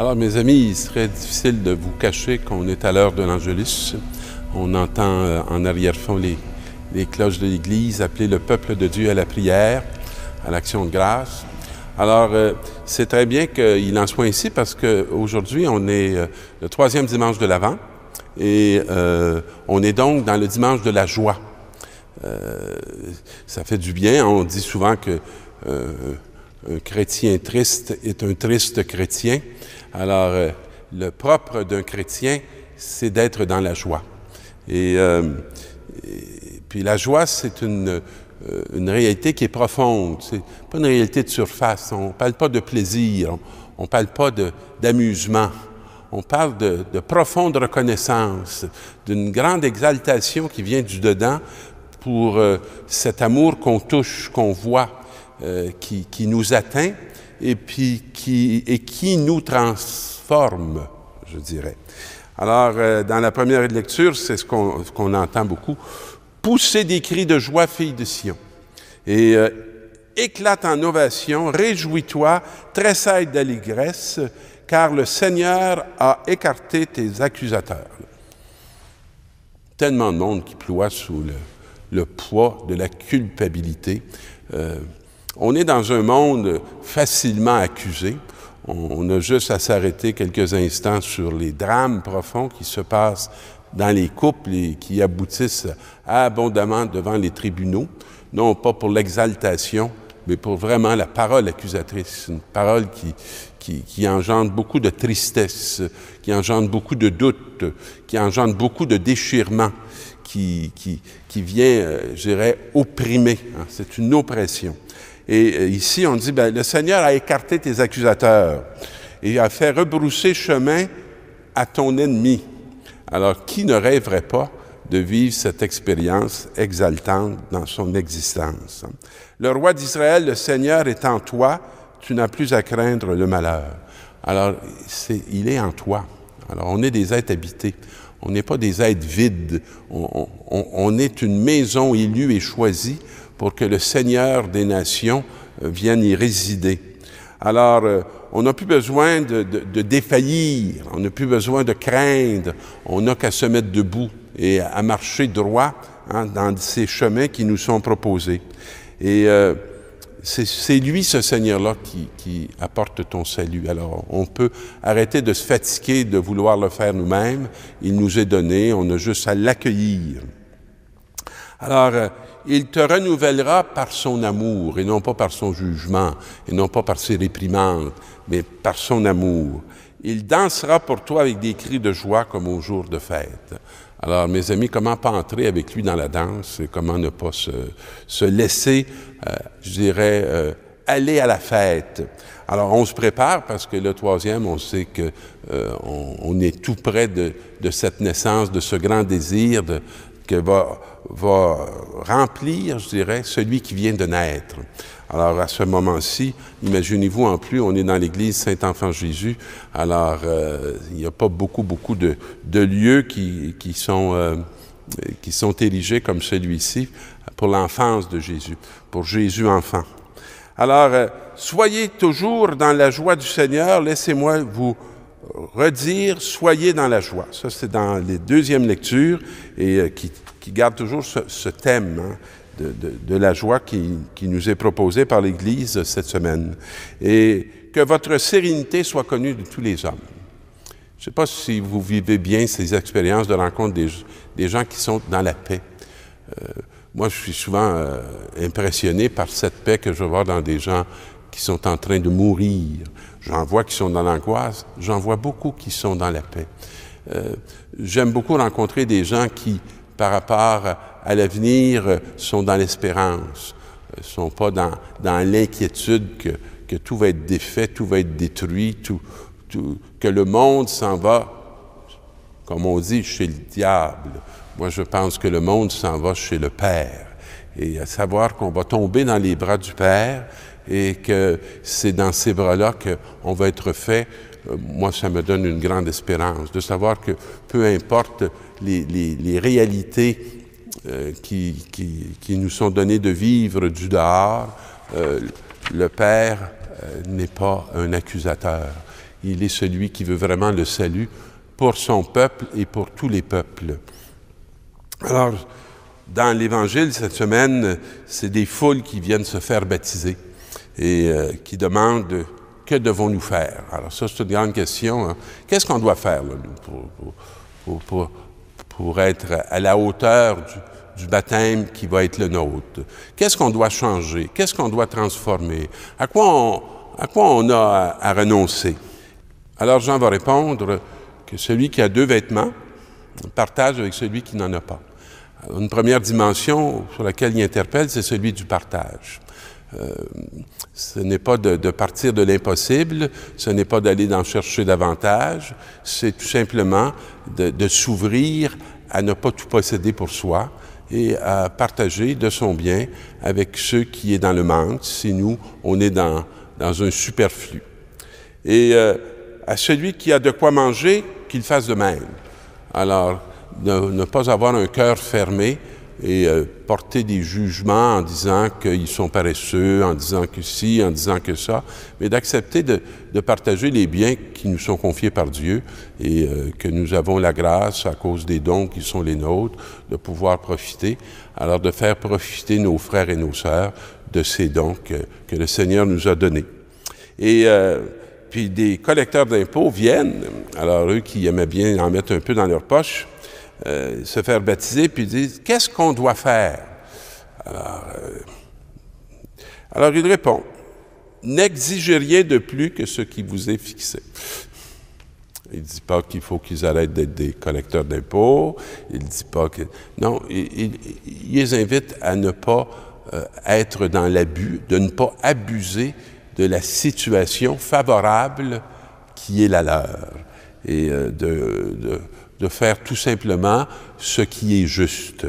Alors, mes amis, il serait difficile de vous cacher qu'on est à l'heure de l'Angélus. On entend euh, en arrière-fond les, les, cloches de l'Église appeler le peuple de Dieu à la prière, à l'action de grâce. Alors, euh, c'est très bien qu'il en soit ici parce qu'aujourd'hui, on est euh, le troisième dimanche de l'Avent et on est donc dans le dimanche de la joie. ça fait du bien. On dit souvent que un chrétien triste est un triste chrétien. Alors, euh, le propre d'un chrétien, c'est d'être dans la joie. Et, euh, puis la joie, c'est euh, une, réalité qui est profonde. C'est pas une réalité de surface. On parle pas de plaisir. On, ne parle pas d'amusement. On parle de, profonde reconnaissance, d'une grande exaltation qui vient du dedans pour cet amour qu'on touche, qu'on voit, euh, qui, nous atteint et, puis qui, et qui nous transforme, je dirais. Alors, euh, dans la première lecture, c'est ce qu'on entend beaucoup, Poussez des cris de joie, fille de Sion. Et euh, éclate en ovation, réjouis-toi, tressaille d'allégresse, car le Seigneur a écarté tes accusateurs. Tellement de monde qui ploie sous le, poids de la culpabilité. On est dans un monde facilement accusé. On, a juste à s'arrêter quelques instants sur les drames profonds qui se passent dans les couples et qui aboutissent abondamment devant les tribunaux, non pas pour l'exaltation, mais pour vraiment la parole accusatrice, une parole qui, qui, engendre beaucoup de tristesse, qui engendre beaucoup de doutes, qui engendre beaucoup de déchirement, qui, qui, qui vient, euh, je dirais, opprimer. Hein. C'est une oppression. Et euh, ici, on dit, ben, le Seigneur a écarté tes accusateurs et a fait rebrousser chemin à ton ennemi. Alors, qui ne rêverait pas de vivre cette expérience exaltante dans son existence? Le roi d'Israël, le Seigneur est en toi, tu n'as plus à craindre le malheur. Alors, il est en toi. Alors, on est des êtres habités. On n'est pas des êtres vides. On, on est une maison élue et choisie pour que le Seigneur des nations euh, vienne y résider. Alors, euh, on n'a plus besoin de, défaillir, on n'a plus besoin de craindre, on n'a qu'à se mettre debout et à marcher droit hein, dans ces chemins qui nous sont proposés. Et euh, c'est lui, ce Seigneur-là, qui, qui, apporte ton salut. Alors, on peut arrêter de se fatiguer de vouloir le faire nous-mêmes. Il nous est donné, on a juste à l'accueillir. Alors, euh, il te renouvellera par son amour, et non pas par son jugement, et non pas par ses réprimandes, mais par son amour. Il dansera pour toi avec des cris de joie comme au jour de fête. Alors, mes amis, comment pas entrer avec lui dans la danse et comment ne pas se, laisser, euh, je dirais, euh, aller à la fête. Alors, on se prépare parce que le troisième, on sait que on, est tout près de, de, cette naissance, de ce grand désir de, va, remplir, je dirais, celui qui vient de naître. Alors, à ce moment-ci, imaginez-vous en plus, on est dans l'église Saint-Enfant-Jésus. Alors, euh, il n'y a pas beaucoup, beaucoup de, lieux qui, sont, euh, qui sont érigés comme celui-ci pour l'enfance de Jésus, pour Jésus enfant. Alors, euh, soyez toujours dans la joie du Seigneur. Laissez-moi vous redire soyez dans la joie. Ça, c'est dans les deuxièmes lectures et euh, qui, qui, garde toujours ce, thème hein, de, la joie qui, nous est proposé par l'Église cette semaine. Et que votre sérénité soit connue de tous les hommes. Je ne sais pas si vous vivez bien ces expériences de rencontre des, gens qui sont dans la paix. Euh, moi, je suis souvent euh, impressionné par cette paix que je vois dans des gens qui sont en train de mourir. J'en vois qui sont dans l'angoisse, j'en vois beaucoup qui sont dans la paix. Euh, j'aime beaucoup rencontrer des gens qui, par rapport à l'avenir, sont dans l'espérance, ne euh, sont pas dans, dans l'inquiétude que, que, tout va être défait, tout va être détruit, tout, que le monde s'en va, comme on dit, chez le diable. Moi, je pense que le monde s'en va chez le Père. Et à savoir qu'on va tomber dans les bras du Père, et que c'est dans ces bras-là qu'on va être fait. Euh, moi, ça me donne une grande espérance de savoir que peu importe les, réalités euh, qui, nous sont données de vivre du dehors, euh, le Père n'est pas un accusateur. Il est celui qui veut vraiment le salut pour son peuple et pour tous les peuples. Alors, dans l'Évangile cette semaine, c'est des foules qui viennent se faire baptiser et euh, qui demande que devons-nous faire. Alors ça, c'est une grande question. Hein. Qu'est-ce qu'on doit faire pour, être à la hauteur du, baptême qui va être le nôtre? Qu'est-ce qu'on doit changer? Qu'est-ce qu'on doit transformer? À quoi on, a à renoncer? Alors Jean va répondre que celui qui a deux vêtements partage avec celui qui n'en a pas. Une première dimension sur laquelle il interpelle, c'est celui du partage. Euh, ce n'est pas de, partir de l'impossible, ce n'est pas d'aller d'en chercher davantage, c'est tout simplement de, s'ouvrir à ne pas tout posséder pour soi et à partager de son bien avec ceux qui est dans le manque, si nous, on est dans, dans un superflu. Et euh, à celui qui a de quoi manger, qu'il fasse de même. Alors, ne pas avoir un cœur fermé, et euh, porter des jugements en disant qu'ils sont paresseux, en disant que si, en disant que ça, mais d'accepter de, partager les biens qui nous sont confiés par Dieu et euh, que nous avons la grâce à cause des dons qui sont les nôtres de pouvoir profiter. Alors de faire profiter nos frères et nos sœurs de ces dons que, le Seigneur nous a donnés. Et euh, puis des collecteurs d'impôts viennent, alors eux qui aimaient bien en mettre un peu dans leur poche, euh, se faire baptiser, puis disent Qu'est-ce qu'on doit faire euh, alors, il répond N'exigez rien de plus que ce qui vous est fixé. Il ne dit pas qu'il faut qu'ils arrêtent d'être des collecteurs d'impôts. Il ne dit pas que. Non, il, les invite à ne pas euh, être dans l'abus, de ne pas abuser de la situation favorable qui est la leur et de, de faire tout simplement ce qui est juste.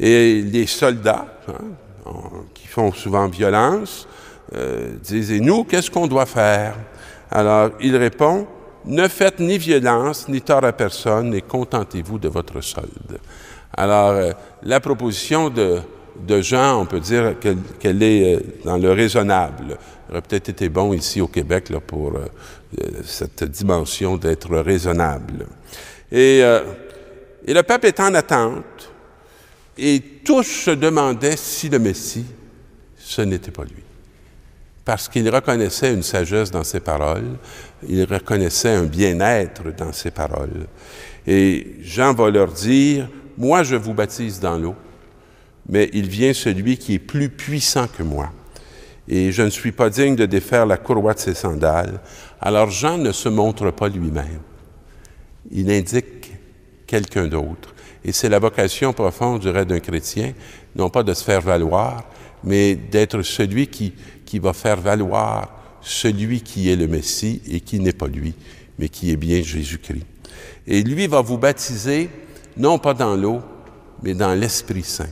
Et les soldats, hein, qui font souvent violence, euh, disent, nous, qu'est-ce qu'on doit faire? Alors, il répond, ne faites ni violence, ni tort à personne, et contentez-vous de votre solde. Alors, euh, la proposition de, de Jean, on peut dire qu'elle est euh, dans le raisonnable. Ça aurait peut-être été bon ici au Québec là, pour euh, cette dimension d'être raisonnable. Et, euh, et le peuple est en attente, et tous se demandaient si le Messie, ce n'était pas lui. Parce qu'il reconnaissait une sagesse dans ses paroles, il reconnaissait un bien-être dans ses paroles. Et Jean va leur dire, moi je vous baptise dans l'eau, mais il vient celui qui est plus puissant que moi. Et je ne suis pas digne de défaire la courroie de ses sandales. Alors Jean ne se montre pas lui-même il indique quelqu'un d'autre. Et c'est la vocation profonde, du rêve d'un chrétien, non pas de se faire valoir, mais d'être celui qui, qui va faire valoir celui qui est le Messie et qui n'est pas lui, mais qui est bien Jésus-Christ. Et lui va vous baptiser, non pas dans l'eau, mais dans l'Esprit Saint.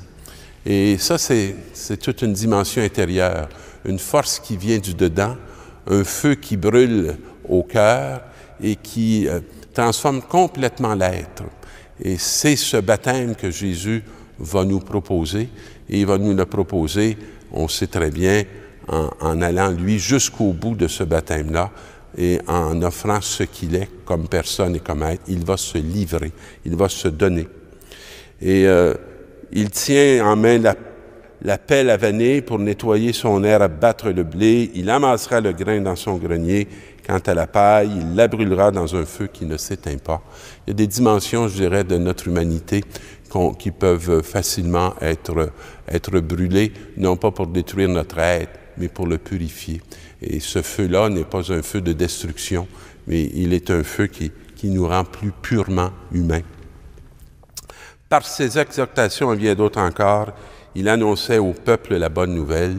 Et ça, c'est, c'est toute une dimension intérieure, une force qui vient du dedans, un feu qui brûle au cœur et qui euh, transforme complètement l'être. Et c'est ce baptême que Jésus va nous proposer, et il va nous le proposer, on sait très bien, en, allant, lui, jusqu'au bout de ce baptême-là, et en offrant ce qu'il est comme personne et comme être. Il va se livrer, il va se donner. Et euh, il tient en main la la pelle à vanner pour nettoyer son air à battre le blé, il amassera le grain dans son grenier, quant à la paille, il la brûlera dans un feu qui ne s'éteint pas. Il y a des dimensions, je dirais, de notre humanité qui peuvent facilement être, être brûlées, non pas pour détruire notre être, mais pour le purifier. Et ce feu-là n'est pas un feu de destruction, mais il est un feu qui, nous rend plus purement humains. Par ces exhortations y a d'autres encore, il annonçait au peuple la bonne nouvelle,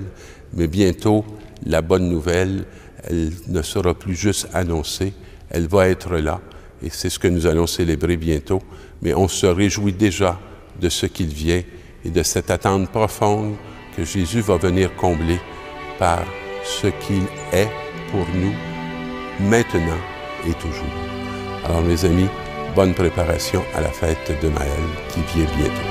mais bientôt, la bonne nouvelle, elle ne sera plus juste annoncée, elle va être là, et c'est ce que nous allons célébrer bientôt, mais on se réjouit déjà de ce qu'il vient et de cette attente profonde que Jésus va venir combler par ce qu'il est pour nous maintenant et toujours. Alors mes amis, bonne préparation à la fête de Maël qui vient bientôt.